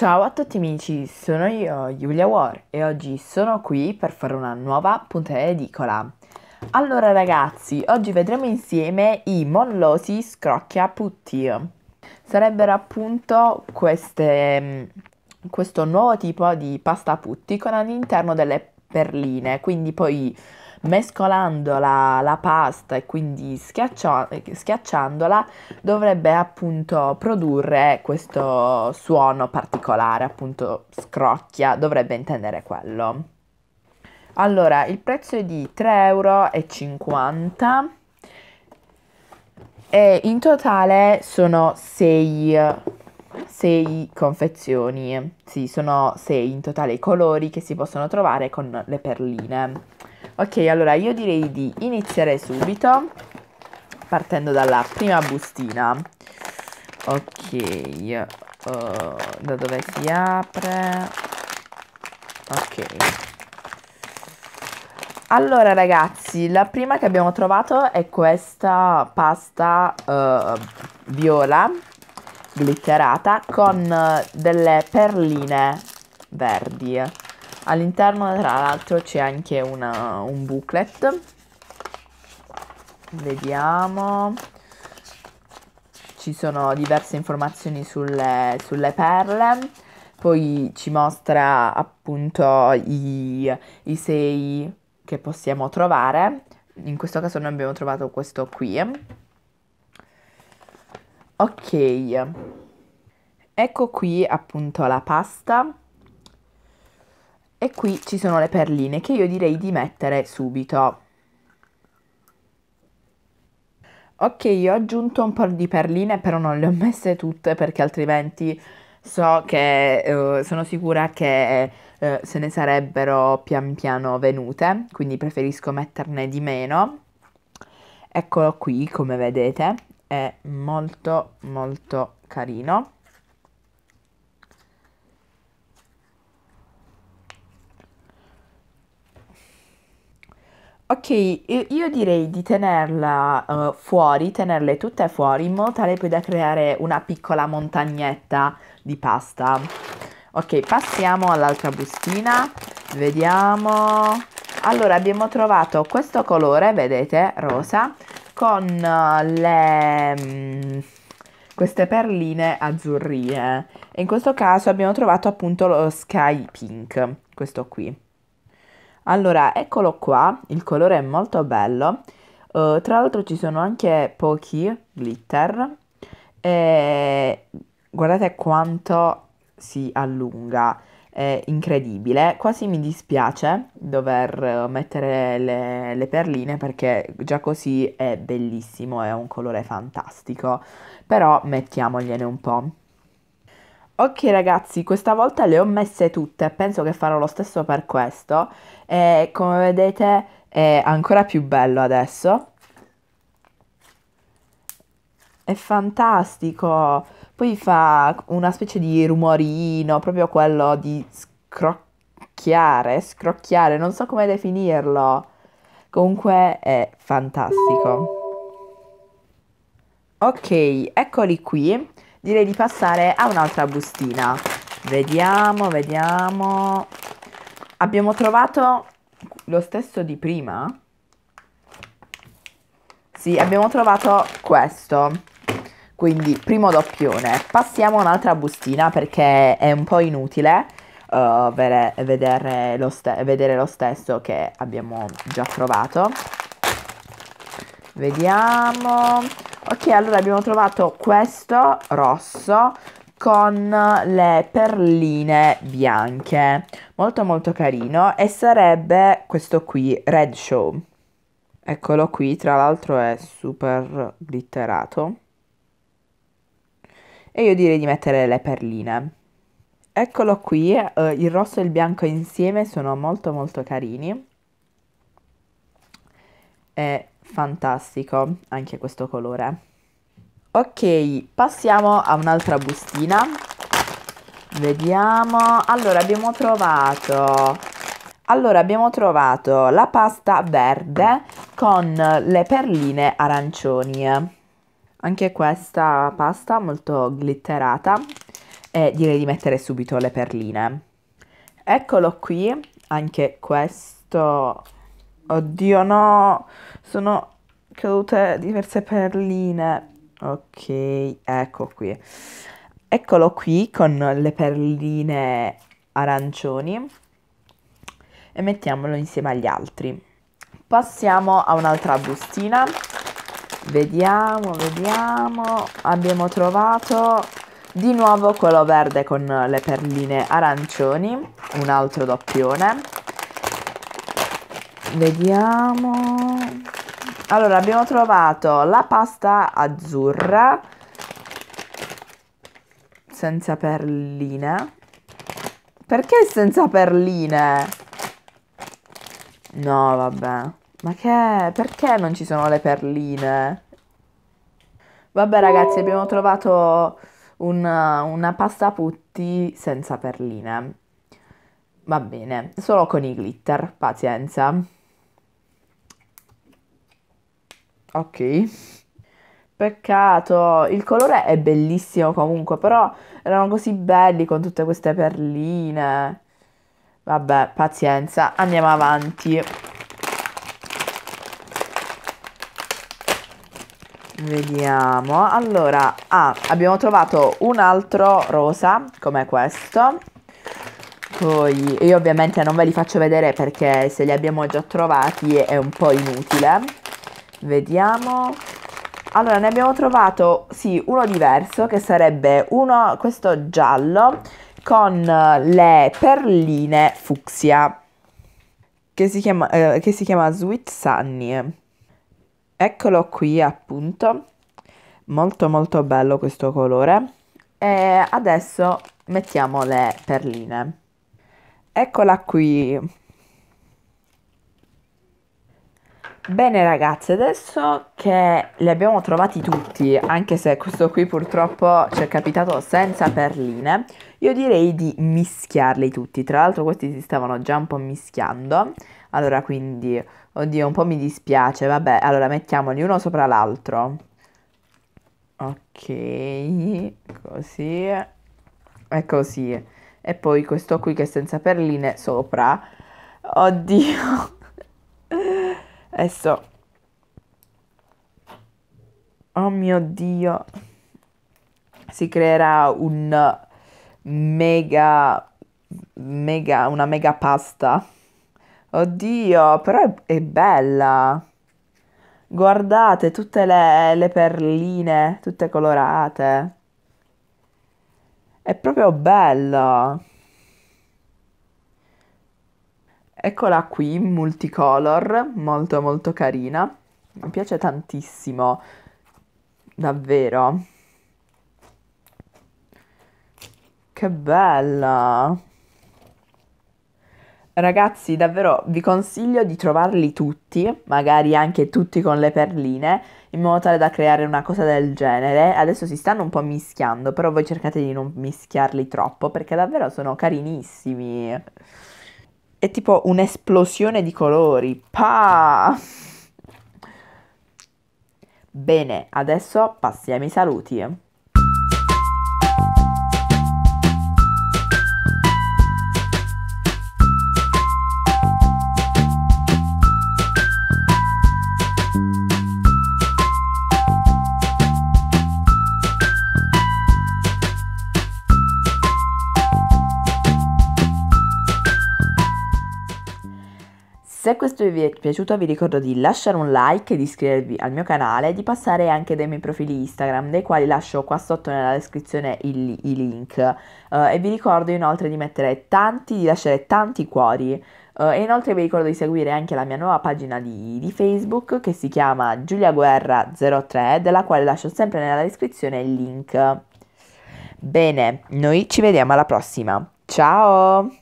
Ciao a tutti amici, sono io Giulia War e oggi sono qui per fare una nuova puntata edicola. Allora ragazzi, oggi vedremo insieme i monlosi scrocchia putti. Sarebbero appunto queste, mm, questo nuovo tipo di pasta putti con all'interno delle perline, quindi poi mescolando la, la pasta e quindi schiaccia- schiacciandola dovrebbe appunto produrre questo suono particolare, appunto scrocchia, dovrebbe intendere quello. Allora, il prezzo è di 3,50 euro e in totale sono 6 6 confezioni, sì, sono 6 in totale i colori che si possono trovare con le perline. Ok, allora io direi di iniziare subito partendo dalla prima bustina. Ok, uh, da dove si apre? Ok. Allora ragazzi, la prima che abbiamo trovato è questa pasta uh, viola glitterata con eh, delle perline verdi. All'interno tra l'altro c'è anche una, un booklet. Vediamo. Ci sono diverse informazioni sulle, sulle perle. Poi ci mostra appunto i, i sei che possiamo trovare. In questo caso noi abbiamo trovato questo qui. Ok, ecco qui appunto la pasta e qui ci sono le perline che io direi di mettere subito. Ok, ho aggiunto un po' di perline, però non le ho messe tutte perché altrimenti so che eh, sono sicura che eh, se ne sarebbero pian piano venute, quindi preferisco metterne di meno. Eccolo qui, come vedete, è molto molto carino. Ok, io direi di tenerla eh, fuori, tenerle tutte fuori, in modo tale poi da creare una piccola montagnetta di pasta. Ok, passiamo all'altra bustina, vediamo. Allora, abbiamo trovato questo colore, vedete, rosa, con eh, le, mh, mm, queste perline azzurrine. E in questo caso abbiamo trovato appunto lo sky pink, questo qui. Allora, eccolo qua, il colore è molto bello. Uh, tra l'altro ci sono anche pochi glitter. E guardate quanto si allunga, è incredibile. Quasi mi dispiace dover mettere le, le, perline perché già così è bellissimo, è un colore fantastico. Però mettiamogliene un po'. Ok ragazzi, questa volta le ho messe tutte, penso che farò lo stesso per questo e come vedete è ancora più bello adesso. È fantastico, poi fa una specie di rumorino, proprio quello di scrocchiare, scrocchiare, non so come definirlo. Comunque è fantastico. Ok, eccoli qui direi di passare a un'altra bustina. Vediamo, vediamo. Abbiamo trovato lo stesso di prima? Sì, abbiamo trovato questo. Quindi, primo doppione. Passiamo a un'altra bustina perché è un po' inutile uh, vedere, lo vedere lo stesso che abbiamo già trovato. Vediamo ok allora abbiamo trovato questo rosso con le perline bianche molto molto carino e sarebbe questo qui red show eccolo qui tra l'altro è super glitterato e io direi di mettere le perline eccolo qui eh, il rosso e il bianco insieme sono molto molto carini e fantastico anche questo colore. Ok, passiamo a un'altra bustina. Vediamo. Allora, abbiamo trovato allora abbiamo trovato la pasta verde con le perline arancioni. Anche questa pasta molto glitterata e direi di mettere subito le perline. Eccolo qui, anche questo Oddio, no! Sono cadute diverse perline. Ok, ecco qui. Eccolo qui con le perline arancioni e mettiamolo insieme agli altri. Passiamo a un'altra bustina. Vediamo, vediamo. Abbiamo trovato di nuovo quello verde con le perline arancioni, un altro doppione Vediamo. Allora, abbiamo trovato la pasta azzurra senza perline. Perché senza perline? No, vabbè. Ma che? Perché non ci sono le perline? Vabbè ragazzi, abbiamo trovato una, una pasta putti senza perline. Va bene, solo con i glitter, pazienza. Ok. Peccato, il colore è bellissimo comunque, però erano così belli con tutte queste perline. Vabbè, pazienza, andiamo avanti. Vediamo. Allora, ah, abbiamo trovato un altro rosa, come questo. Poi, io ovviamente non ve li faccio vedere perché se li abbiamo già trovati è un po' inutile. Vediamo. Allora, ne abbiamo trovato, sì, uno diverso, che sarebbe uno, questo giallo, con eh, le perline fucsia, che si chiama, eh, che si chiama Sweet Sunny. Eccolo qui, appunto. Molto molto bello questo colore. E adesso mettiamo le perline. Eccola qui, Bene ragazzi, adesso che li abbiamo trovati tutti, anche se questo qui purtroppo ci è capitato senza perline, io direi di mischiarli tutti. Tra l'altro questi si stavano già un po' mischiando, allora quindi, oddio, un po' mi dispiace, vabbè, allora mettiamoli uno sopra l'altro. Ok, così e così. E poi questo qui che è senza perline sopra. Oddio. Adesso... Oh mio Dio. Si creerà un mega... mega... una mega pasta. Oddio, però è, è bella. Guardate tutte le, le perline, tutte colorate. È proprio bello Eccola qui, multicolor, molto molto carina. Mi piace tantissimo, davvero. Che bella! Ragazzi, davvero vi consiglio di trovarli tutti, magari anche tutti con le perline, in modo tale da creare una cosa del genere. Adesso si stanno un po' mischiando, però voi cercate di non mischiarli troppo perché davvero sono carinissimi è tipo un'esplosione di colori. Pa! Bene, adesso passiamo ai saluti. Eh. Se questo video vi è piaciuto vi ricordo di lasciare un like, di iscrivervi al mio canale e di passare anche dai miei profili Instagram, dei quali lascio qua sotto nella descrizione i, i link. Uh, e vi ricordo inoltre di mettere tanti, di lasciare tanti cuori. Uh, e inoltre vi ricordo di seguire anche la mia nuova pagina di, di Facebook che si chiama Giulia Guerra 03, della quale lascio sempre nella descrizione il link. Bene, noi ci vediamo alla prossima. Ciao!